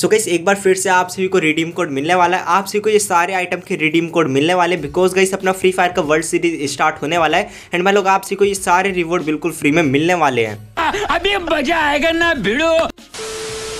सो गई एक बार फिर से आप सभी को रिडीम कोड मिलने वाला है आप सभी को ये सारे आइटम के रिडीम कोड मिलने वाले बिकॉज गई अपना फ्री फायर का वर्ल्ड सीरीज स्टार्ट होने वाला है एंड मैं लोग आप सभी को ये सारे रिवॉर्ड बिल्कुल फ्री में मिलने वाले हैं अभी मजा आएगा ना भिड़ो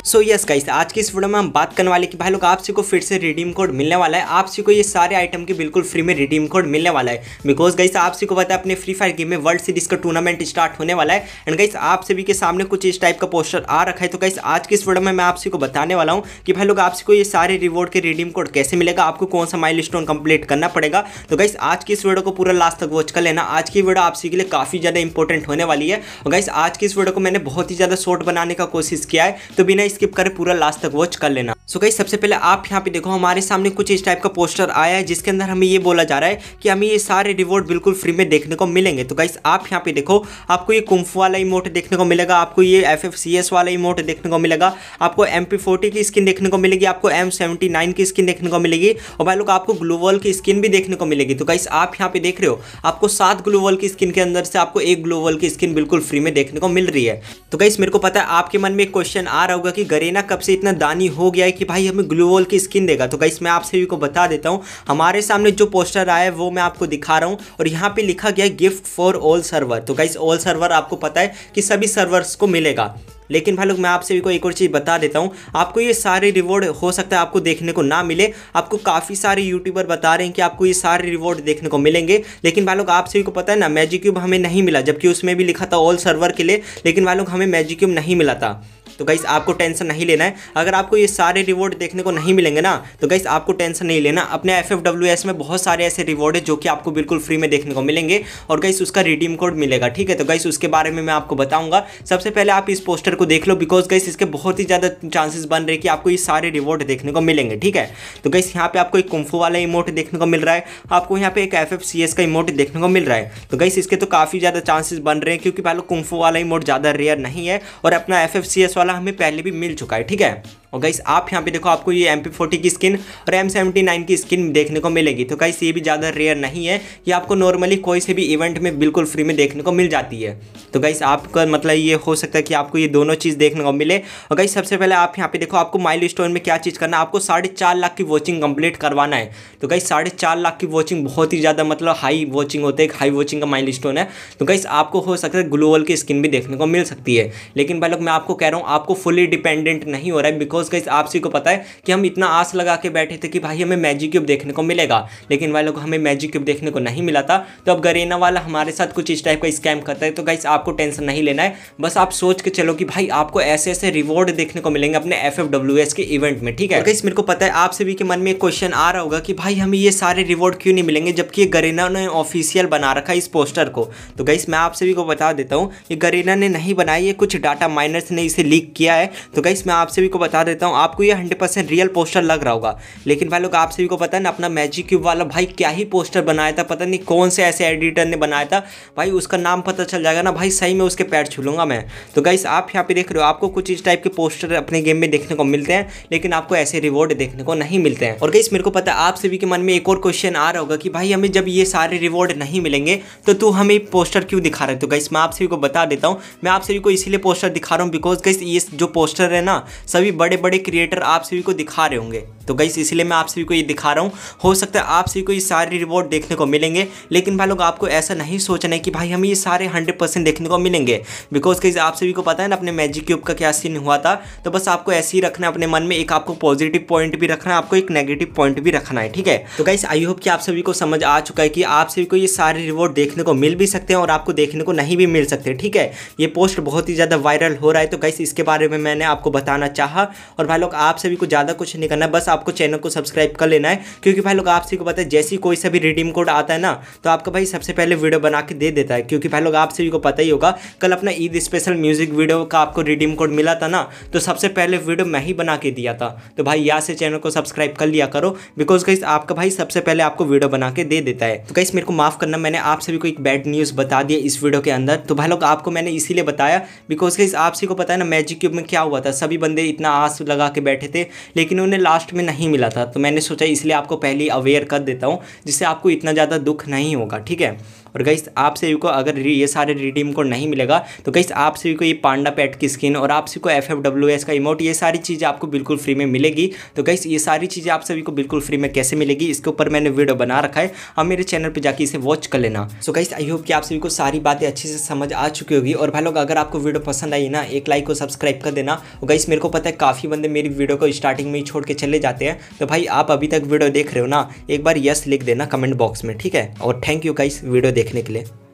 सो यस गाइस आज की इस वीडियो में हम बात करने वाले कि भाई लोग आपसी को फिर से रिडीम कोड मिलने वाला है आपसी को ये सारे आइटम के बिल्कुल फ्री में रिडीम कोड मिलने वाला है बिकॉज गाइस आपसी को पता है अपने फ्री फायर गेम में वर्ल्ड सीरीज का टूर्नामेंट स्टार्ट होने वाला है एंड गाइस आप सभी के सामने कुछ इस टाइप का पोस्टर आ रखा है तो गाइस आज की इस वीडियो में मैं आपसी को बताने वाला हूँ कि भाई लोग आपसी को ये सारे रिवॉर्ड के रिडीम कोड कैसे मिलेगा आपको कौन सा माइल स्टोन कंप्लीट करना पड़ेगा तो गाइस आज की इस वीडियो को पूरा लास्ट तक वॉच कर लेना आज की वीडियो आपसी के लिए काफ़ी ज़्यादा इंपॉर्टेंट होने वाली है और गाइस आज की इस वीडियो को मैंने बहुत ही ज़्यादा शॉर्ट बनाने का कोशिश किया है तो बिना इस स्किप करे पूरा लास्ट तक वॉच कर लेना सो गई सबसे पहले आप यहाँ पे देखो हमारे सामने कुछ इस टाइप का पोस्टर आया है जिसके अंदर हमें ये बोला जा रहा है कि हमें ये सारे रिवॉर्ड बिल्कुल फ्री में देखने को मिलेंगे तो गाइस आप यहाँ पे देखो आपको ये कुम्फ वाला इमोट देखने को मिलेगा आपको ये एफ वाला इमोट देखने को मिलेगा आपको एम की स्किन देखने को मिलेगी आपको एम की स्किन देखने को मिलेगी और भाई लोग आपको ग्लोवॉल की स्किन भी देखने को मिलेगी तो गाइस आप यहाँ पे देख रहे हो आपको सात ग्लोवॉल की स्किन के अंदर से आपको एक ग्लोवॉल की स्किन बिल्कुल फ्री में देखने को मिल रही है तो गाइस मेरे को पता है आपके मन में एक क्वेश्चन आ रहा होगा कि गरेना कब से इतना दानी हो गया है कि भाई हमें ग्लू वॉल की स्किन देगा तो गाइस मैं आप सभी को बता देता हूँ हमारे सामने जो पोस्टर आया है वो मैं आपको दिखा रहा हूँ और यहाँ पे लिखा गया है गिफ्ट फॉर ऑल सर्वर तो गाइस ऑल सर्वर आपको पता है कि सभी सर्वर्स को मिलेगा लेकिन भाई लोग मैं आप सभी को एक और चीज़ बता देता हूँ आपको ये सारे रिवॉर्ड हो सकता है आपको देखने को ना मिले आपको काफ़ी सारे यूट्यूबर बता रहे हैं कि आपको ये सारे रिवॉर्ड देखने को मिलेंगे लेकिन भाई लोग आप सभी को पता है ना मैजिक्यूब हमें नहीं मिला जबकि उसमें भी लिखा था ऑल सर्वर के लिए लेकिन भाई लोग हमें मैजिक्यूब नहीं मिला था तो गाइस आपको टेंशन नहीं लेना है अगर आपको ये सारे रिवॉर्ड देखने को नहीं मिलेंगे ना तो गाइस आपको टेंशन नहीं लेना अपने एफ में बहुत सारे ऐसे रिवॉर्ड है जो कि आपको बिल्कुल फ्री में देखने को मिलेंगे और गाइस उसका रिडीम कोड मिलेगा ठीक है तो गाइस उसके बारे में मैं आपको बताऊंगा सबसे पहले आप इस पोस्टर को देख लो बिकॉज गाइस इसके बहुत ही ज़्यादा चांसेस बन रहे कि आपको ये सारे रिवॉर्ड देखने को मिलेंगे ठीक है तो गाइस यहाँ पे आपको एक कुम्फू वाला इमोट देखने को मिल रहा है आपको यहाँ पे एक एफ का इमोट देखने को मिल रहा है तो गाइस इसके तो काफ़ी ज़्यादा चांसेस बन रहे हैं क्योंकि पहले कुम्फू वाला इमोट ज़्यादा रेयर नहीं है और अपना एफ वाला वाला हमें पहले भी मिल चुका है ठीक है और गाइस आप यहाँ पे देखो आपको ये एम फोर्टी की स्किन और एम सेवेंटी नाइन की स्किन देखने को मिलेगी तो गाइस ये भी ज़्यादा रेयर नहीं है ये आपको नॉर्मली कोई से भी इवेंट में बिल्कुल फ्री में देखने को मिल जाती है तो गाइस आपका मतलब ये हो सकता है कि आपको ये दोनों चीज़ देखने को मिले और गाइस सबसे पहले आप यहाँ पे देखो आपको माइल स्टोन में क्या चीज़ करना है आपको साढ़े चार लाख की वॉचिंग कंप्लीट करवाना है तो गाइस साढ़े चार लाख की वॉचिंग बहुत ही ज़्यादा मतलब हाई वॉचिंग होते हैं हाई वॉचिंग का माइल स्टोन है तो गाइस आपको हो सकता है ग्लोवल की स्किन भी देखने को मिल सकती है लेकिन भाई लोग मैं आपको कह रहा हूँ आपको फुली डिपेंडेंट नहीं हो रहा है बिकॉज बिकॉज कहीं आप सी को पता है कि हम इतना आस लगा के बैठे थे कि भाई हमें मैजिक क्यूब देखने को मिलेगा लेकिन वाले को हमें मैजिक क्यूब देखने को नहीं मिला था तो अब गरेना वाला हमारे साथ कुछ इस टाइप का स्कैम करता है तो कहीं आपको टेंशन नहीं लेना है बस आप सोच के चलो कि भाई आपको ऐसे ऐसे रिवॉर्ड देखने को मिलेंगे अपने एफ के इवेंट में ठीक है कहीं मेरे को पता है आप सभी के मन में एक क्वेश्चन आ रहा होगा कि भाई हमें ये सारे रिवॉर्ड क्यों नहीं मिलेंगे जबकि गरेना ने ऑफिशियल बना रखा इस पोस्टर को तो गाइस मैं आप सभी को बता देता हूँ ये गरेना ने नहीं बनाई ये कुछ डाटा माइनर्स ने इसे लीक किया है तो गाइस मैं आप सभी को बता देता हूँ आपको ये हंड्रेड रियल पोस्टर लग रहा होगा लेकिन भाई लोग आप सभी को पता है ना अपना मैजिक क्यूब वाला भाई क्या ही पोस्टर बनाया था पता नहीं कौन से ऐसे एडिटर ने बनाया था भाई उसका नाम पता चल जाएगा ना भाई सही में उसके पैर छू छूलूंगा मैं तो गाइस आप यहाँ पे देख रहे हो आपको कुछ इस टाइप के पोस्टर अपने गेम में देखने को मिलते हैं लेकिन आपको ऐसे रिवॉर्ड देखने को नहीं मिलते हैं और गाइस मेरे को पता है आप सभी के मन में एक और क्वेश्चन आ रहा होगा कि भाई हमें जब ये सारे रिवॉर्ड नहीं मिलेंगे तो तू हमें पोस्टर क्यों दिखा रहे तो गाइस मैं आप सभी को बता देता हूँ मैं आप सभी को इसीलिए पोस्टर दिखा रहा हूँ बिकॉज गाइस ये जो पोस्टर है ना सभी बड़े बड़े बड़े क्रिएटर आप सभी को दिखा रहे होंगे तो गई इसलिए मैं आप सभी को ये दिखा रहा हूँ हो सकता है आप सभी को ये सारे रिवॉर्ड देखने को मिलेंगे लेकिन भाई लोग आपको ऐसा नहीं सोचना है कि भाई हमें ये सारे हंड्रेड परसेंट देखने को मिलेंगे बिकॉज कहीं आप सभी को पता है ना अपने मैजिक क्यूब का क्या सीन हुआ था तो बस आपको ऐसे ही रखना है अपने मन में एक आपको पॉजिटिव पॉइंट भी रखना है आपको एक नेगेटिव पॉइंट भी रखना है ठीक है तो गाइस आई होप कि आप सभी को समझ आ चुका है कि आप सभी को ये सारे रिवॉर्ड देखने को मिल भी सकते हैं और आपको देखने को नहीं भी मिल सकते ठीक है ये पोस्ट बहुत ही ज़्यादा वायरल हो रहा है तो गाइस इसके बारे में मैंने आपको बताना चाहा और भाई लोग आपसे भी कुछ ज़्यादा कुछ नहीं करना बस आपको चैनल को सब्सक्राइब कर लेना है क्योंकि भाई लोग आपसे को पता है जैसी कोई सा भी रिडीम कोड आता है ना तो आपका भाई सबसे पहले वीडियो बना के दे देता है क्योंकि भाई लोग आप सभी को पता ही होगा कल अपना ईद स्पेशल म्यूजिक वीडियो का आपको रिडीम कोड मिला था ना तो सबसे पहले वीडियो मैं ही बना के दिया था तो भाई यहाँ से चैनल को सब्सक्राइब कर लिया करो बिकॉज कहीं आपका भाई सबसे पहले आपको वीडियो बना के दे देता है तो कहीं मेरे को माफ़ करना मैंने आप सभी को एक बैड न्यूज़ बता दिया इस वीडियो के अंदर तो भाई लोग आपको मैंने इसीलिए बताया बिकॉज कहीं आप सभी को पता है ना मैजिक क्यूब में क्या हुआ था सभी बंदे इतना आस मास्क लगा के बैठे थे लेकिन उन्हें लास्ट में नहीं मिला था तो मैंने सोचा इसलिए आपको पहले अवेयर कर देता हूँ जिससे आपको इतना ज़्यादा दुख नहीं होगा ठीक है और गई आप सभी को अगर ये सारे रिडीम कोड नहीं मिलेगा तो गई आप सभी को ये पांडा पैट की स्किन और आप सभी को एफ का इमोट ये सारी चीज़ें आपको बिल्कुल फ्री में मिलेगी तो गई ये सारी चीज़ें आप सभी को बिल्कुल फ्री में कैसे मिलेगी इसके ऊपर मैंने वीडियो बना रखा है अब मेरे चैनल पर जाकर इसे वॉच कर लेना सो गई आई होप कि आप सभी को सारी बातें अच्छे से समझ आ चुकी होगी और भाई लोग अगर आपको वीडियो पसंद आई ना एक लाइक और सब्सक्राइब कर देना और गई मेरे को पता है काफ़ी बंदे मेरी वीडियो को स्टार्टिंग में ही छोड़ के चले जाते हैं तो भाई आप अभी तक वीडियो देख रहे हो ना एक बार यस लिख देना कमेंट बॉक्स में ठीक है और थैंक यू गाइस वीडियो देख देखने के लिए